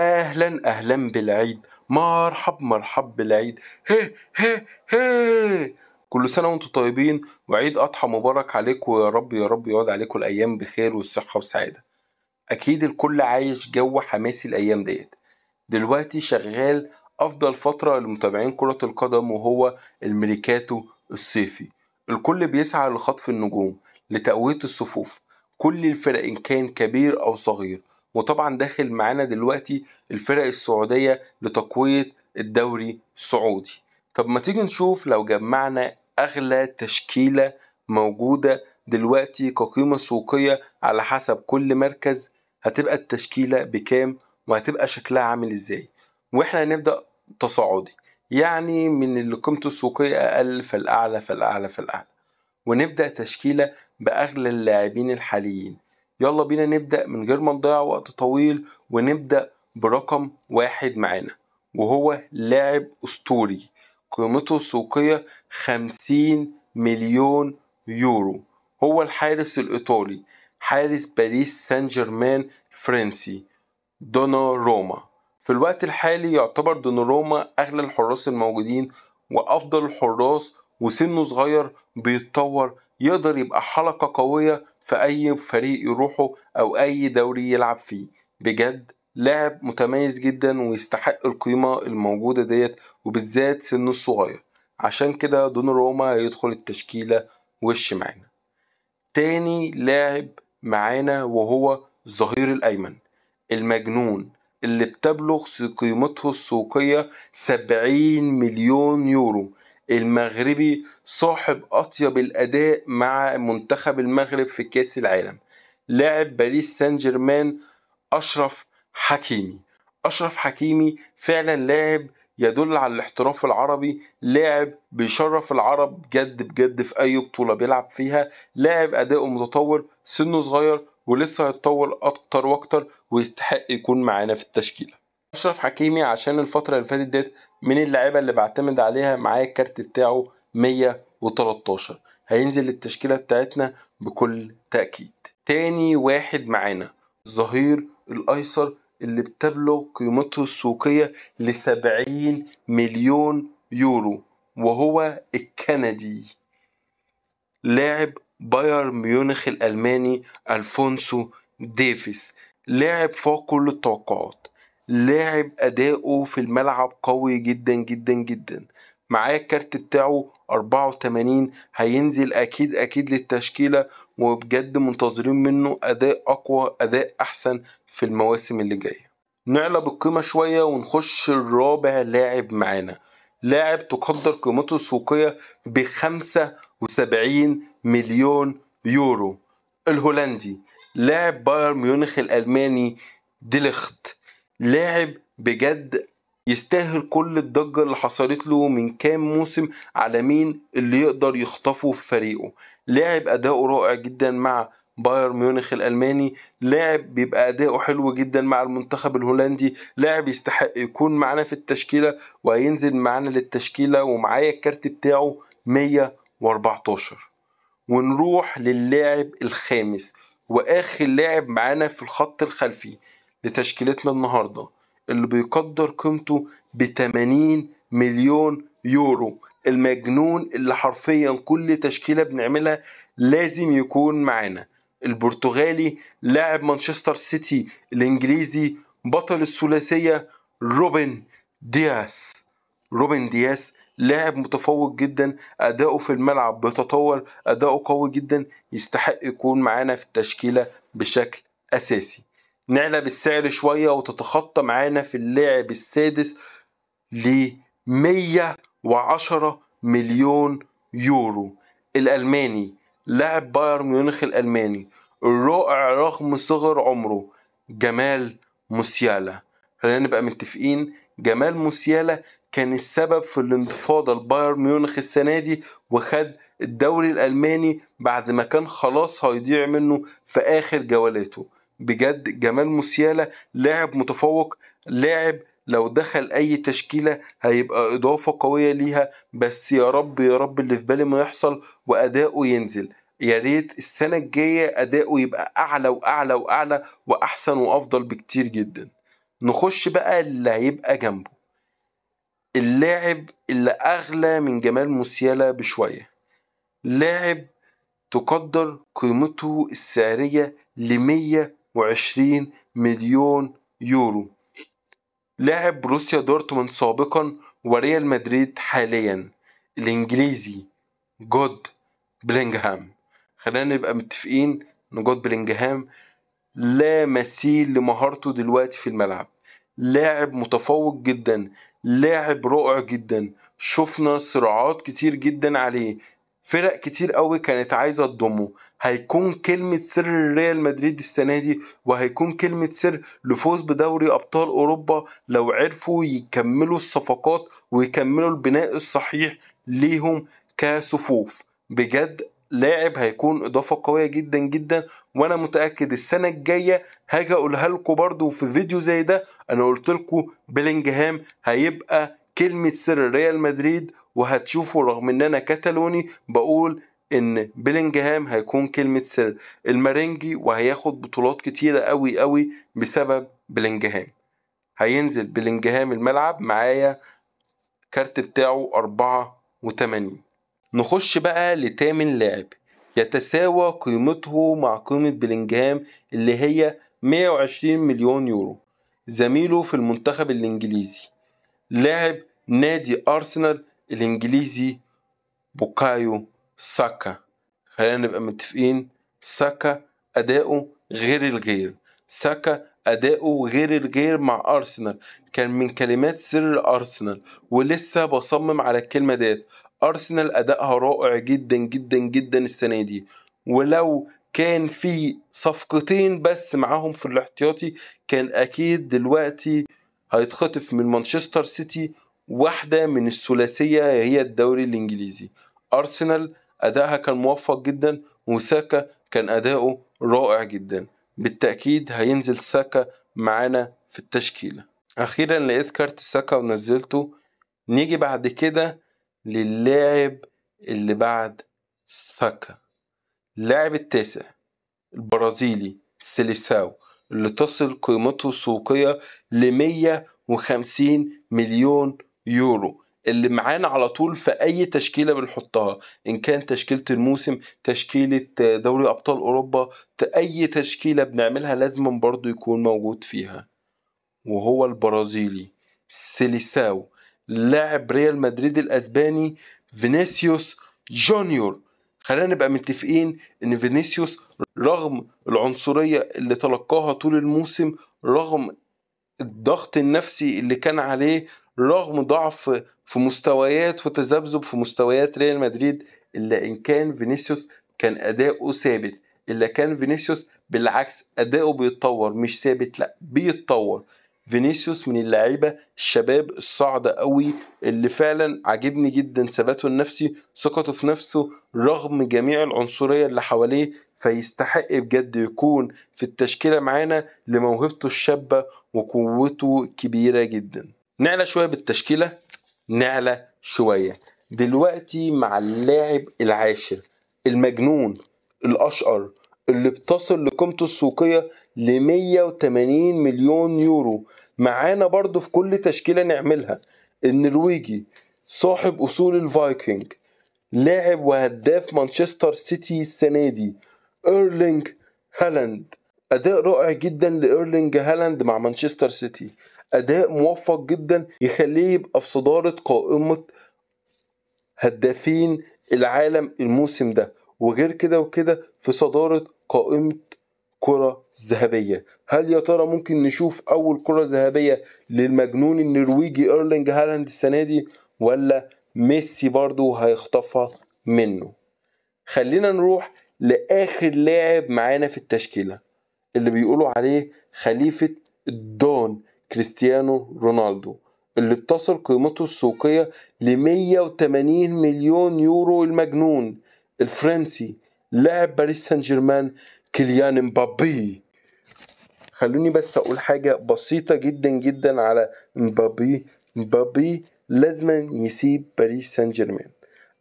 اهلا اهلا بالعيد مرحب مرحب بالعيد هه هه هه كل سنه وانتم طيبين وعيد اضحى مبارك عليكم ويا رب يا رب يقعد عليكم الايام بخير والصحه والسعاده اكيد الكل عايش جو حماسي الايام ديت دلوقتي شغال افضل فتره لمتابعين كره القدم وهو الميريكاتو الصيفي الكل بيسعى لخطف النجوم لتقويه الصفوف كل الفرق ان كان كبير او صغير وطبعا داخل معانا دلوقتي الفرق السعوديه لتقويه الدوري السعودي طب ما تيجي نشوف لو جمعنا اغلى تشكيله موجوده دلوقتي كقيمه سوقيه على حسب كل مركز هتبقى التشكيله بكام وهتبقى شكلها عامل ازاي واحنا هنبدا تصاعدي يعني من اللي قيمته السوقيه اقل فالاعلى فالاعلى فالاعلى ونبدا تشكيله باغلى اللاعبين الحاليين يلا بينا نبدأ من غير ما نضيع وقت طويل ونبدأ برقم واحد معانا وهو لاعب أسطوري قيمته السوقية 50 مليون يورو هو الحارس الإيطالي حارس باريس سان جيرمان الفرنسي روما في الوقت الحالي يعتبر روما أغلى الحراس الموجودين وأفضل الحراس وسنه صغير بيتطور يقدر يبقى حلقة قوية في أي فريق يروحه أو أي دوري يلعب فيه بجد لاعب متميز جدا ويستحق القيمة الموجودة ديت وبالذات سنه الصغير عشان كده دون روما هيدخل التشكيلة وش معانا تاني لاعب معانا وهو الظهير الأيمن المجنون اللي بتبلغ قيمته السوقية سبعين مليون يورو المغربي صاحب أطيب الأداء مع منتخب المغرب في كأس العالم لاعب باريس سان جيرمان أشرف حكيمي أشرف حكيمي فعلا لاعب يدل على الاحتراف العربي لاعب بيشرف العرب جد بجد في أي بطولة بيلعب فيها لاعب أداؤه متطور سنه صغير ولسه هيتطور أكتر وأكتر ويستحق يكون معانا في التشكيلة اشرف حكيمي عشان الفتره اللي فاتت ديت من اللعيبه اللي بعتمد عليها معايا الكارت بتاعه 113 هينزل للتشكيله بتاعتنا بكل تاكيد تاني واحد معانا الظهير الايسر اللي بتبلغ قيمته السوقيه ل 70 مليون يورو وهو الكندي لاعب بايرن ميونخ الالماني الفونسو ديفيس لاعب فوق كل التوقعات لاعب أداؤه في الملعب قوي جدا جدا جدا معاه الكارت بتاعه 84 هينزل أكيد أكيد للتشكيلة وبجد منتظرين منه أداء أقوى أداء أحسن في المواسم اللي جاية نعلى القيمة شوية ونخش الرابع لاعب معانا لاعب تقدر قيمته السوقية ب 75 مليون يورو الهولندي لاعب بايرن ميونخ الألماني ديليخت لاعب بجد يستاهل كل الضجة اللي حصلت له من كام موسم على مين اللي يقدر يخطفه في فريقه لاعب أداؤه رائع جدا مع بايرن ميونخ الألماني لاعب بيبقى أداؤه حلو جدا مع المنتخب الهولندي لاعب يستحق يكون معانا في التشكيلة وهينزل معانا للتشكيلة ومعايا الكارت بتاعه 114 ونروح للاعب الخامس وآخر لاعب معانا في الخط الخلفي لتشكيلتنا النهارده اللي بيقدر قيمته ب 80 مليون يورو المجنون اللي حرفيا كل تشكيله بنعملها لازم يكون معانا البرتغالي لاعب مانشستر سيتي الانجليزي بطل الثلاثيه روبن دياس روبن دياس لاعب متفوق جدا اداؤه في الملعب بيتطور اداؤه قوي جدا يستحق يكون معانا في التشكيله بشكل اساسي نعلى بالسعر شوية وتتخطى معانا في اللاعب السادس ل 110 مليون يورو الألماني لاعب بايرن ميونخ الألماني الرائع رغم صغر عمره جمال موسيالا خلينا نبقى متفقين جمال موسيالا كان السبب في الانتفاضه لبايرن ميونخ السنه دي وخد الدوري الالماني بعد ما كان خلاص هيضيع منه في اخر جولاته بجد جمال موسيالا لاعب متفوق لاعب لو دخل اي تشكيله هيبقى اضافه قويه ليها بس يا رب يا رب اللي في بالي ما يحصل واداؤه ينزل يا ريت السنه الجايه اداؤه يبقى اعلى واعلى واعلى واحسن وافضل بكتير جدا نخش بقى اللي هيبقى جنبه اللاعب اللي اغلى من جمال موسيالا بشويه لاعب تقدر قيمته السعريه ل وعشرين مليون يورو لاعب بروسيا دورتموند سابقا وريال مدريد حاليا الانجليزي جود بلينغهام خلينا نبقى متفقين ان جود بلينغهام لا مثيل لمهارته دلوقتي في الملعب لاعب متفوق جدا لاعب رائع جدا شفنا صراعات كتير جدا عليه فرق كتير قوي كانت عايزه تضمه هيكون كلمه سر ريال مدريد السنه دي وهيكون كلمه سر لفوز بدوري ابطال اوروبا لو عرفوا يكملوا الصفقات ويكملوا البناء الصحيح ليهم كصفوف بجد لاعب هيكون اضافه قويه جدا جدا وانا متاكد السنه الجايه هاجي اقولها لكم برده في فيديو زي ده انا قلت لكم بلينجهام هيبقى كلمة سر ريال مدريد وهتشوفوا رغم ان انا كتالوني بقول ان بيلينجهام هيكون كلمة سر المارينجي وهياخد بطولات كتيرة قوي قوي بسبب بيلينجهام هينزل بيلينجهام الملعب معايا كارت بتاعه أربعة وتمانين نخش بقى لتامن لاعب يتساوى قيمته مع قيمة بلينجهام اللي هي 120 مليون يورو زميله في المنتخب الإنجليزي لاعب نادي أرسنال الإنجليزي بوكايو ساكا خلينا نبقى متفقين ساكا أداؤه غير الغير ساكا أداؤه غير الغير مع أرسنال كان من كلمات سر أرسنال ولسه بصمم على الكلمة ديت أرسنال أدائها رائع جدا جدا جدا السنة دي ولو كان في صفقتين بس معاهم في الاحتياطي كان أكيد دلوقتي هيتخطف من مانشستر سيتي واحدة من الثلاثية هي الدوري الإنجليزي أرسنال أدائها كان موفق جدا وساكا كان أداؤه رائع جدا بالتأكيد هينزل ساكا معانا في التشكيلة أخيرا لقيت كارت ساكا ونزلته نيجي بعد كده للاعب اللي بعد ساكا اللاعب التاسع البرازيلي سيليساو لتصل قيمته السوقية ل 150 مليون يورو اللي معانا على طول في اي تشكيله بنحطها ان كان تشكيله الموسم تشكيله دوري ابطال اوروبا اي تشكيله بنعملها لازم برضو يكون موجود فيها وهو البرازيلي سيليساو لاعب ريال مدريد الاسباني فينيسيوس جونيور خلينا نبقى متفقين ان فينيسيوس رغم العنصريه اللي تلقاها طول الموسم رغم الضغط النفسي اللي كان عليه رغم ضعف في مستويات وتذبذب في مستويات ريال مدريد الا ان كان فينيسيوس كان اداؤه ثابت الا كان فينيسيوس بالعكس اداؤه بيتطور مش ثابت لا بيتطور فينيسيوس من اللعيبه الشباب الصعد قوي اللي فعلا عاجبني جدا ثباته النفسي ثقته في نفسه رغم جميع العنصريه اللي حواليه فيستحق بجد يكون في التشكيله معانا لموهبته الشابه وقوته الكبيره جدا نعلى شويه بالتشكيله نعلى شويه دلوقتي مع اللاعب العاشر المجنون الاشقر اللي بتصل لقيمته السوقية ل 180 مليون يورو معانا برضو في كل تشكيلة نعملها النرويجي صاحب أصول الفايكنج لاعب وهداف مانشستر سيتي السنة دي إيرلينج هالاند أداء رائع جدا لإيرلينج هالاند مع مانشستر سيتي أداء موفق جدا يخليه يبقى في صدارة قائمة هدافين العالم الموسم ده وغير كده وكده في صدارة قائمة كرة ذهبية هل يا ترى ممكن نشوف أول كرة ذهبية للمجنون النرويجي إيرلينج هالاند السنة دي ولا ميسي برضو هيخطفها منه خلينا نروح لآخر لاعب معانا في التشكيلة اللي بيقولوا عليه خليفة الدون كريستيانو رونالدو اللي بتصل قيمته السوقية ل 180 مليون يورو المجنون الفرنسي لاعب باريس سان جيرمان كيليان مبابي خلوني بس اقول حاجه بسيطه جدا جدا على مبابي مبابي لازما يسيب باريس سان جيرمان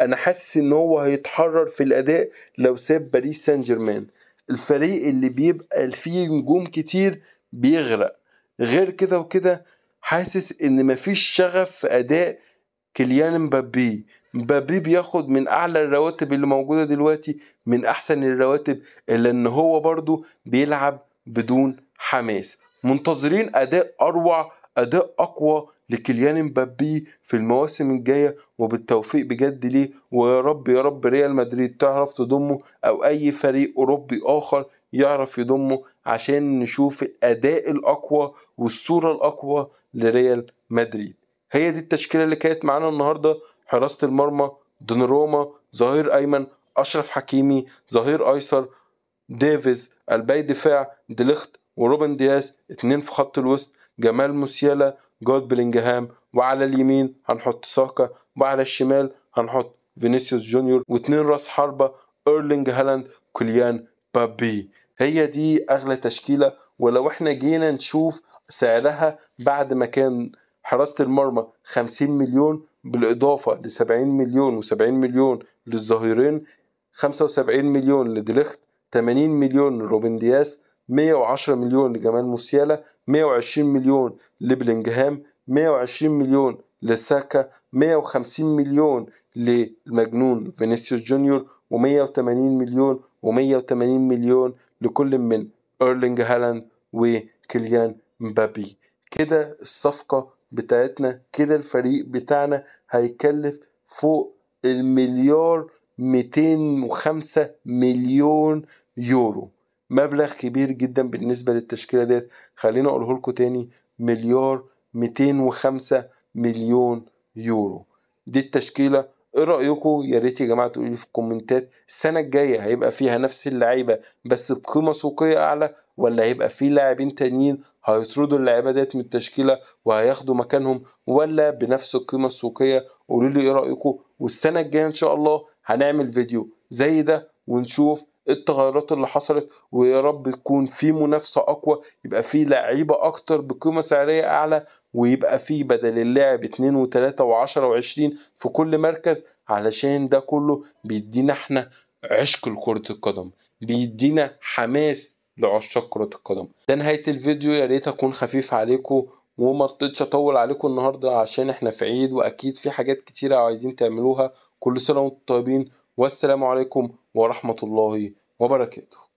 انا حاسس ان هو هيتحرر في الاداء لو ساب باريس سان جيرمان الفريق اللي بيبقى فيه نجوم كتير بيغرق غير كده وكده حاسس ان مفيش شغف في اداء كيليان مبابي مبابي بياخد من اعلى الرواتب اللي موجوده دلوقتي من احسن الرواتب الا ان هو برضو بيلعب بدون حماس منتظرين اداء اروع اداء اقوى لكيليان مبابي في المواسم الجايه وبالتوفيق بجد ليه ويا رب يا رب ريال مدريد تعرف تضمه او اي فريق اوروبي اخر يعرف يضمه عشان نشوف الاداء الاقوى والصوره الاقوى لريال مدريد هي دي التشكيله اللي كانت معانا النهارده حراسة المرمى دونروما ظهير أيمن أشرف حكيمي ظهير أيسر ديفيز قلبي دفاع ديليخت وروبن دياز اتنين في خط الوسط جمال موسيالا جود بلينجهام وعلى اليمين هنحط ساكا وعلى الشمال هنحط فينيسيوس جونيور واتنين راس حربة ايرلينج هالاند كوليان بابي هي دي اغلى تشكيلة ولو احنا جينا نشوف سعرها بعد ما كان حراسه المرمى 50 مليون بالاضافه ل 70 مليون و70 مليون للظهيرين 75 مليون لديليخت 80 مليون لروبن دياس 110 مليون لجمال موسيالا 120 مليون لبلينجهام 120 مليون لساكا 150 مليون للمجنون فينيسيوس جونيور و180 مليون و180 مليون لكل من ايرلينج هالاند وكيليان مبابي كده الصفقه بتاعتنا كده الفريق بتاعنا هيكلف فوق المليار 205 مليون يورو مبلغ كبير جدا بالنسبة للتشكيلة ديت خلينا أقوله لكم تاني مليار 205 مليون يورو دي التشكيلة ايه رايكم يا ريت يا جماعه تقولوا لي في الكومنتات السنه الجايه هيبقى فيها نفس اللعيبه بس بقيمه سوقيه اعلى ولا هيبقى في لاعبين تانيين هيطردوا اللعيبه ديت من التشكيله وهياخدوا مكانهم ولا بنفس القيمه السوقيه قولوا لي ايه رايكم والسنه الجايه ان شاء الله هنعمل فيديو زي ده ونشوف إيه التغيرات اللي حصلت ويا رب تكون في منافسه اقوى يبقى في لعيبه اكتر بقيمه سعريه اعلى ويبقى في بدل اللعب 2 و3 و10 و20 في كل مركز علشان ده كله بيدينا احنا عشق لكرة القدم بيدينا حماس لعشاق كرة القدم ده نهاية الفيديو يا ريت اكون خفيف عليكم وما رضيتش اطول عليكم النهارده عشان احنا في عيد واكيد في حاجات كتيرة عايزين تعملوها كل سنة وانتم طيبين والسلام عليكم ورحمة الله é tudo.